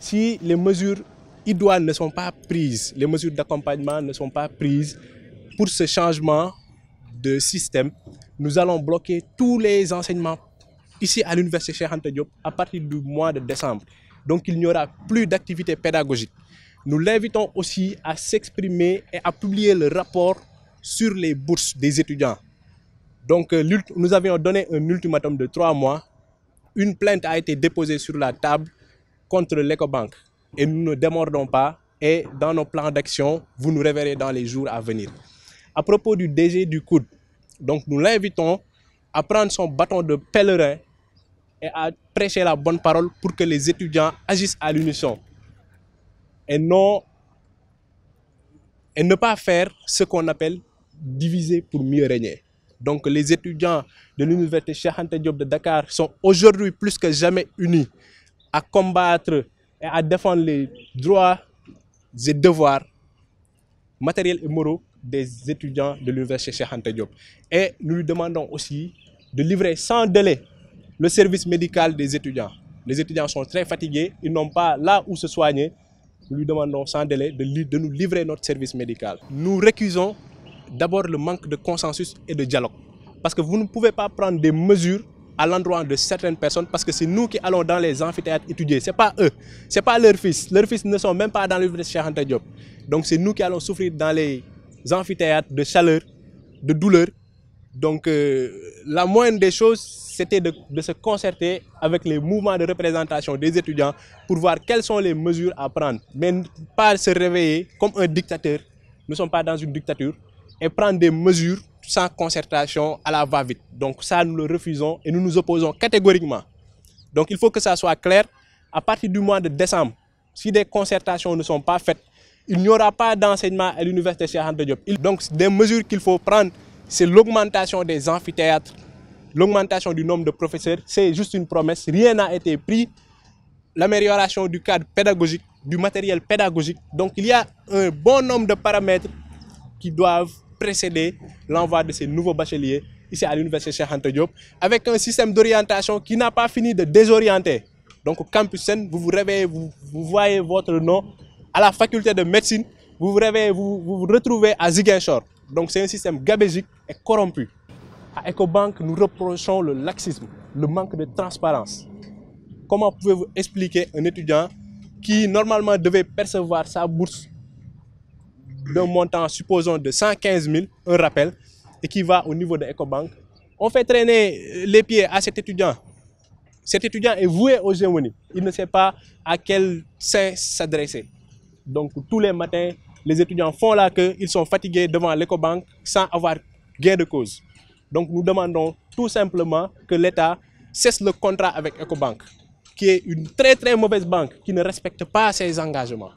Si les mesures idoines ne sont pas prises, les mesures d'accompagnement ne sont pas prises pour ce changement de système, nous allons bloquer tous les enseignements ici à l'Université Cheikh Diop à partir du mois de décembre. Donc il n'y aura plus d'activité pédagogique. Nous l'invitons aussi à s'exprimer et à publier le rapport sur les bourses des étudiants. Donc, euh, nous avions donné un ultimatum de trois mois. Une plainte a été déposée sur la table contre l'EcoBank et nous ne démordons pas. Et dans nos plans d'action, vous nous reverrez dans les jours à venir. À propos du DG du coude, donc nous l'invitons à prendre son bâton de pèlerin et à prêcher la bonne parole pour que les étudiants agissent à l'unisson et non et ne pas faire ce qu'on appelle diviser pour mieux régner. Donc les étudiants de l'université Cheikh Diop de Dakar sont aujourd'hui plus que jamais unis à combattre et à défendre les droits et devoirs matériels et moraux des étudiants de l'université Cheikh Diop. Et nous lui demandons aussi de livrer sans délai le service médical des étudiants. Les étudiants sont très fatigués, ils n'ont pas là où se soigner. Nous lui demandons sans délai de, de nous livrer notre service médical. Nous récusons d'abord le manque de consensus et de dialogue. Parce que vous ne pouvez pas prendre des mesures à l'endroit de certaines personnes parce que c'est nous qui allons dans les amphithéâtres étudier. Ce n'est pas eux, ce n'est pas leurs fils. Leurs fils ne sont même pas dans l'université Charente Diop. Donc c'est nous qui allons souffrir dans les amphithéâtres de chaleur, de douleur. Donc euh, la moindre des choses, c'était de, de se concerter avec les mouvements de représentation des étudiants pour voir quelles sont les mesures à prendre. Mais pas se réveiller comme un dictateur. Nous ne sommes pas dans une dictature et prendre des mesures sans concertation à la va-vite. Donc ça, nous le refusons et nous nous opposons catégoriquement. Donc il faut que ça soit clair. À partir du mois de décembre, si des concertations ne sont pas faites, il n'y aura pas d'enseignement à l'université Cheikh de Diop. Donc des mesures qu'il faut prendre, c'est l'augmentation des amphithéâtres, l'augmentation du nombre de professeurs. C'est juste une promesse, rien n'a été pris. L'amélioration du cadre pédagogique, du matériel pédagogique. Donc il y a un bon nombre de paramètres qui doivent Précédé l'envoi de ces nouveaux bacheliers ici à l'université Cheikh Diop, avec un système d'orientation qui n'a pas fini de désorienter. Donc au Campus Seine, vous vous réveillez, vous, vous, voyez votre nom à la faculté de médecine, vous vous réveillez, vous vous, retrouvez à Ziguinchor. Donc c'est un système gabégique et corrompu. À EcoBank, nous reprochons le laxisme, le manque de transparence. Comment pouvez-vous expliquer un étudiant qui normalement devait percevoir sa bourse d'un montant, supposons, de 115 000, un rappel, et qui va au niveau de EcoBank. On fait traîner les pieds à cet étudiant. Cet étudiant est voué aux gémonies. Il ne sait pas à quel sein s'adresser. Donc, tous les matins, les étudiants font la queue, ils sont fatigués devant l'EcoBank sans avoir gain de cause. Donc, nous demandons tout simplement que l'État cesse le contrat avec EcoBank, qui est une très très mauvaise banque qui ne respecte pas ses engagements.